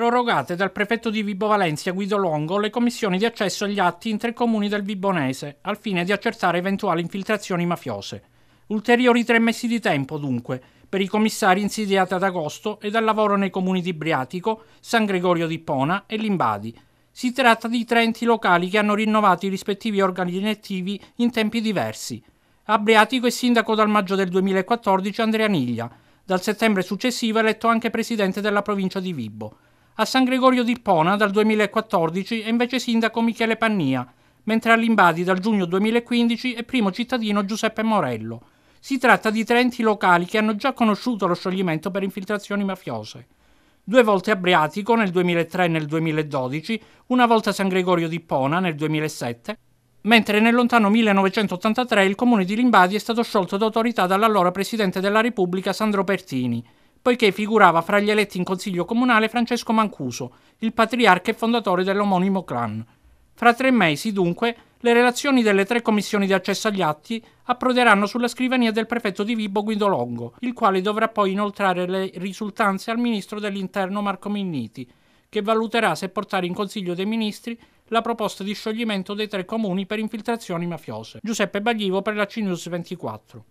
prorogate dal prefetto di Vibo Valencia Guido Longo le commissioni di accesso agli atti in tre comuni del Vibonese, al fine di accertare eventuali infiltrazioni mafiose. Ulteriori tre mesi di tempo, dunque, per i commissari insidiati ad agosto e dal lavoro nei comuni di Briatico, San Gregorio di Pona e Limbadi. Si tratta di tre enti locali che hanno rinnovato i rispettivi organi direttivi in tempi diversi. A Briatico è sindaco dal maggio del 2014 Andrea Niglia, dal settembre successivo eletto anche presidente della provincia di Vibo. A San Gregorio di Pona dal 2014 è invece sindaco Michele Pannia, mentre a Limbadi dal giugno 2015 è primo cittadino Giuseppe Morello. Si tratta di tre enti locali che hanno già conosciuto lo scioglimento per infiltrazioni mafiose. Due volte a Briatico nel 2003 e nel 2012, una volta a San Gregorio di Pona nel 2007, mentre nel lontano 1983 il comune di Limbadi è stato sciolto d'autorità dall'allora presidente della Repubblica Sandro Pertini, poiché figurava fra gli eletti in consiglio comunale Francesco Mancuso, il patriarca e fondatore dell'omonimo clan. Fra tre mesi, dunque, le relazioni delle tre commissioni di accesso agli atti approderanno sulla scrivania del prefetto di Vibo Guido Longo, il quale dovrà poi inoltrare le risultanze al ministro dell'interno Marco Minniti, che valuterà se portare in Consiglio dei Ministri la proposta di scioglimento dei tre comuni per infiltrazioni mafiose. Giuseppe Baglivo per la CNews 24.